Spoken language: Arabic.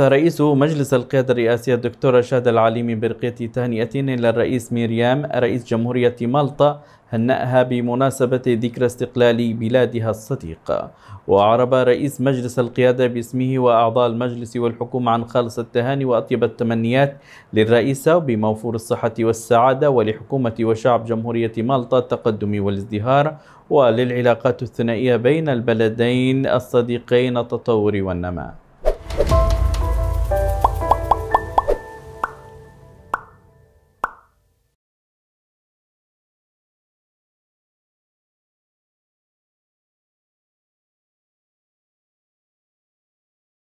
رئيس مجلس القيادة الرئاسية الدكتور رشاد العليمي برقية تهنئة للرئيس ميريام رئيس جمهورية مالطا هنأها بمناسبة ذكرى استقلال بلادها الصديقة وأعرب رئيس مجلس القيادة باسمه وأعضاء المجلس والحكومة عن خالص التهاني وأطيب التمنيات للرئيسة بموفور الصحة والسعادة ولحكومة وشعب جمهورية مالطا التقدم والازدهار وللعلاقات الثنائية بين البلدين الصديقين التطور والنماء